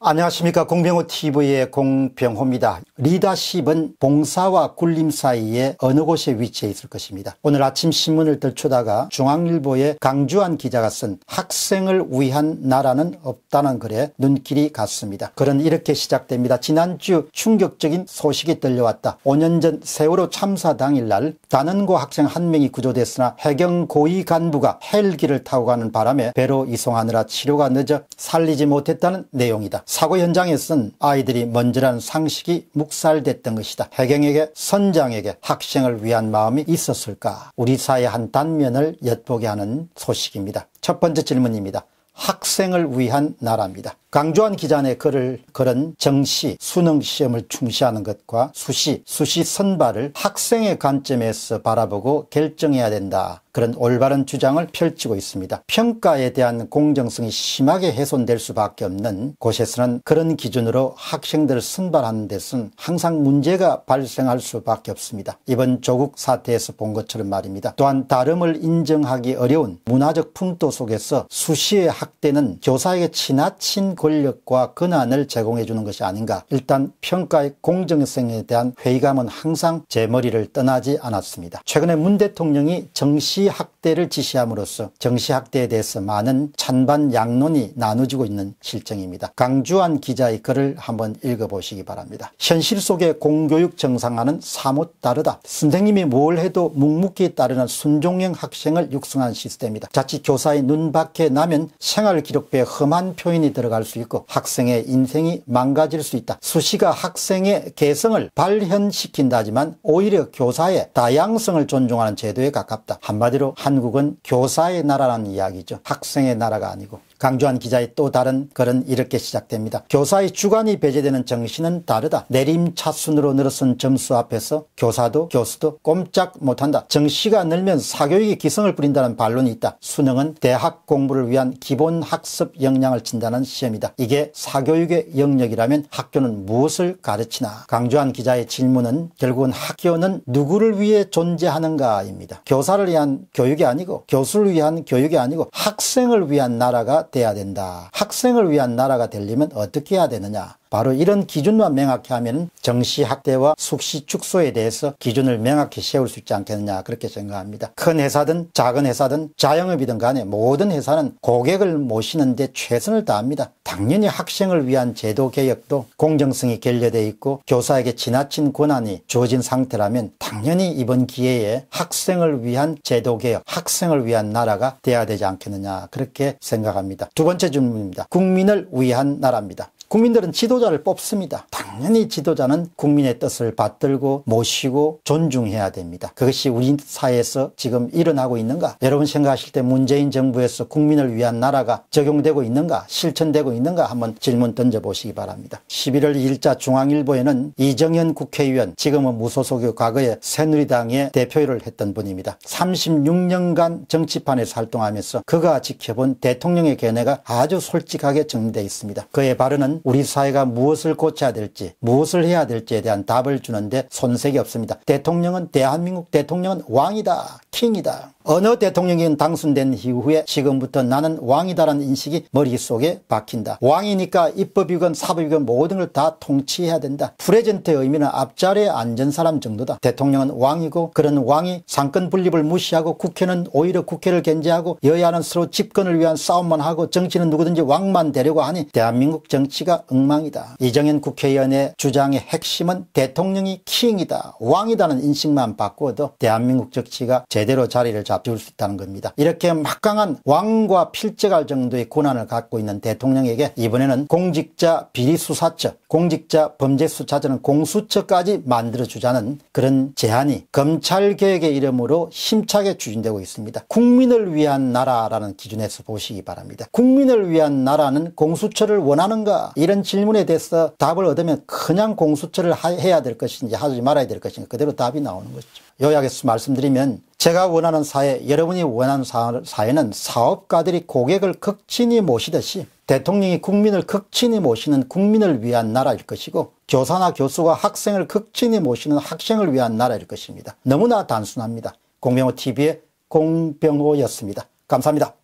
안녕하십니까 공병호TV의 공병호입니다. 리더십은 봉사와 군림 사이에 어느 곳에 위치해 있을 것입니다. 오늘 아침 신문을 들추다가 중앙일보의 강주환 기자가 쓴 학생을 위한 나라는 없다는 글에 눈길이 갔습니다. 글은 이렇게 시작됩니다. 지난주 충격적인 소식이 들려왔다. 5년 전 세월호 참사 당일날 단원고 학생 한 명이 구조됐으나 해경 고위 간부가 헬기를 타고 가는 바람에 배로 이송하느라 치료가 늦어 살리지 못했다는 내용이다. 사고 현장에 선 아이들이 먼저란 상식이 묵살됐던 것이다. 해경에게 선장에게 학생을 위한 마음이 있었을까 우리 사회 의한 단면을 엿보게 하는 소식입니다. 첫 번째 질문입니다. 학생을 위한 나라입니다. 강조한 기자의 글을 그런 정시, 수능 시험을 중시하는 것과 수시, 수시 선발을 학생의 관점에서 바라보고 결정해야 된다. 그런 올바른 주장을 펼치고 있습니다. 평가에 대한 공정성이 심하게 훼손될 수밖에 없는 곳에서는 그런 기준으로 학생들을 선발하는 데서는 항상 문제가 발생할 수밖에 없습니다. 이번 조국 사태에서 본 것처럼 말입니다. 또한 다름을 인정하기 어려운 문화적 풍토 속에서 수시의 학대는 교사에게 지나친 권력과 권한을 제공해 주는 것이 아닌가 일단 평가의 공정성에 대한 회의감은 항상 제 머리를 떠나지 않았습니다. 최근에 문 대통령이 정시학대를 지시함으로써 정시학대에 대해서 많은 찬반 양론이 나누지고 있는 실정입니다. 강주환 기자의 글을 한번 읽어보시기 바랍니다. 현실 속의 공교육 정상화는 사뭇 다르다. 선생님이 뭘 해도 묵묵히 따르는 순종형 학생을 육성한 시스템이다. 자칫 교사의 눈 밖에 나면 생활기록부에 험한 표현이 들어갈 수수 있고 학생의 인생이 망가질 수 있다. 수시가 학생의 개성을 발현시킨다지만 오히려 교사의 다양성을 존중하는 제도에 가깝다. 한마디로 한국은 교사의 나라라는 이야기죠. 학생의 나라가 아니고. 강조한 기자의 또 다른 글은 이렇게 시작됩니다. 교사의 주관이 배제되는 정신은 다르다. 내림차순으로 늘어선 점수 앞에서 교사도 교수도 꼼짝 못한다. 정시가 늘면 사교육의 기성을 부린다는 반론이 있다. 수능은 대학 공부를 위한 기본 학습 역량을 친다는 시험이다. 이게 사교육의 영역이라면 학교는 무엇을 가르치나? 강조한 기자의 질문은 결국은 학교는 누구를 위해 존재하는가입니다. 교사를 위한 교육이 아니고 교수를 위한 교육이 아니고 학생을 위한 나라가 돼야 된다. 학생을 위한 나라가 되려면 어떻게 해야 되느냐? 바로 이런 기준만 명확히 하면 정시 학대와 숙시 축소에 대해서 기준을 명확히 세울 수 있지 않겠느냐 그렇게 생각합니다. 큰 회사든 작은 회사든 자영업이든 간에 모든 회사는 고객을 모시는 데 최선을 다합니다. 당연히 학생을 위한 제도 개혁도 공정성이 결여되어 있고 교사에게 지나친 권한이 주어진 상태라면 당연히 이번 기회에 학생을 위한 제도 개혁, 학생을 위한 나라가 돼야 되지 않겠느냐 그렇게 생각합니다. 두 번째 질문입니다. 국민을 위한 나라입니다. 국민들은 지도자를 뽑습니다. 당연히 지도자는 국민의 뜻을 받들고 모시고 존중해야 됩니다. 그것이 우리 사회에서 지금 일어나고 있는가? 여러분 생각하실 때 문재인 정부에서 국민을 위한 나라가 적용되고 있는가? 실천되고 있는가? 한번 질문 던져보시기 바랍니다. 11월 2일자 중앙일보에는 이정현 국회의원, 지금은 무소속의 과거에 새누리당의 대표를 했던 분입니다. 36년간 정치판에서 활동하면서 그가 지켜본 대통령의 견해가 아주 솔직하게 정리되어 있습니다. 그의 발언은 우리 사회가 무엇을 고쳐야 될지 무엇을 해야 될지에 대한 답을 주는데 손색이 없습니다. 대통령은 대한민국 대통령은 왕이다 킹이다 어느 대통령이 당선된 이후에 지금부터 나는 왕이다라는 인식이 머릿속에 박힌다. 왕이니까 입법이건 사법이건 모든 걸 다 통치해야 된다. 프레젠트의 의미는 앞자리에 앉은 사람 정도다. 대통령은 왕이고 그런 왕이 상권 분립을 무시하고 국회는 오히려 국회를 견제하고 여야는 서로 집권을 위한 싸움만 하고 정치는 누구든지 왕만 되려고 하니 대한민국 정치가 엉망이다. 이정현 국회의원의 주장의 핵심은 대통령이 킹이다 왕이다는 인식만 바꾸어도 대한민국 정치가 제대로 자리를 잡다 비울 수 있다는 겁니다. 이렇게 막강한 왕과 필적할 정도의 권한을 갖고 있는 대통령에게 이번에는 공직자 비리수사처, 공직자 범죄수사처는 공수처까지 만들어주자는 그런 제안이 검찰개혁의 이름으로 힘차게 추진되고 있습니다. 국민을 위한 나라라는 기준에서 보시기 바랍니다. 국민을 위한 나라는 공수처를 원하는가? 이런 질문에 대해서 답을 얻으면 그냥 공수처를 해야 될 것인지 하지 말아야 될 것인지 그대로 답이 나오는 거죠. 요약해서 말씀드리면 제가 원하는 사회, 여러분이 원하는 사회는 사업가들이 고객을 극진히 모시듯이 대통령이 국민을 극진히 모시는 국민을 위한 나라일 것이고 교사나 교수가 학생을 극진히 모시는 학생을 위한 나라일 것입니다. 너무나 단순합니다. 공병호TV의 공병호였습니다. 감사합니다.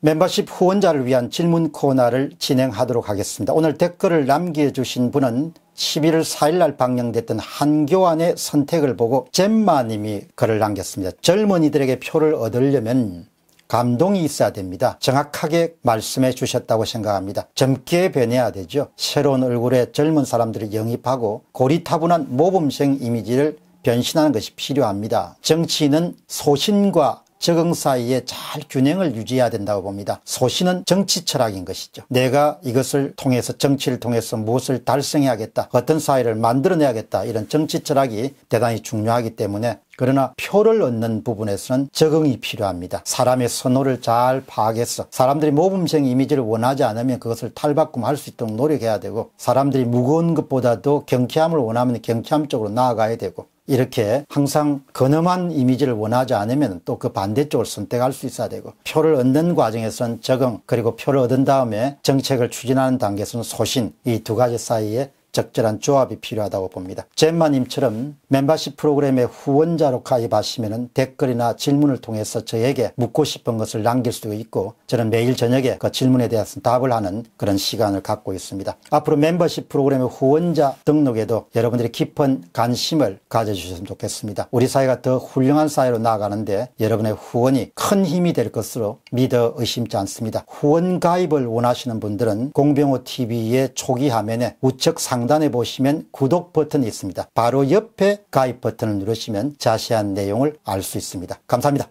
멤버십 후원자를 위한 질문 코너를 진행하도록 하겠습니다. 오늘 댓글을 남겨주신 분은 11월 4일 날 방영됐던 한교안의 선택을 보고 잼마님이 글을 남겼습니다. 젊은이들에게 표를 얻으려면 감동이 있어야 됩니다. 정확하게 말씀해 주셨다고 생각합니다. 젊게 변해야 되죠. 새로운 얼굴에 젊은 사람들을 영입하고 고리타분한 모범생 이미지를 변신하는 것이 필요합니다. 정치인은 소신과 적응 사이에 잘 균형을 유지해야 된다고 봅니다. 소신은 정치 철학인 것이죠. 내가 이것을 통해서 정치를 통해서 무엇을 달성해야겠다. 어떤 사회를 만들어내야겠다. 이런 정치 철학이 대단히 중요하기 때문에 그러나 표를 얻는 부분에서는 적응이 필요합니다. 사람의 선호를 잘 파악해서 사람들이 모범생 이미지를 원하지 않으면 그것을 탈바꿈할 수 있도록 노력해야 되고 사람들이 무거운 것보다도 경쾌함을 원하면 경쾌함 쪽으로 나아가야 되고 이렇게 항상 근엄한 이미지를 원하지 않으면 또 그 반대쪽을 선택할 수 있어야 되고 표를 얻는 과정에서는 적응 그리고 표를 얻은 다음에 정책을 추진하는 단계에서는 소신 이 두 가지 사이에 적절한 조합이 필요하다고 봅니다. 젠마님처럼 멤버십 프로그램의 후원자로 가입하시면 댓글이나 질문을 통해서 저에게 묻고 싶은 것을 남길 수도 있고 저는 매일 저녁에 그 질문에 대해서 답을 하는 그런 시간을 갖고 있습니다. 앞으로 멤버십 프로그램의 후원자 등록에도 여러분들이 깊은 관심을 가져주셨으면 좋겠습니다. 우리 사회가 더 훌륭한 사회로 나아가는데 여러분의 후원이 큰 힘이 될 것으로 믿어 의심치 않습니다. 후원 가입을 원하시는 분들은 공병호TV의 초기 화면에 우측 상 상단에 보시면 구독 버튼이 있습니다. 바로 옆에 가입 버튼을 누르시면 자세한 내용을 알 수 있습니다. 감사합니다.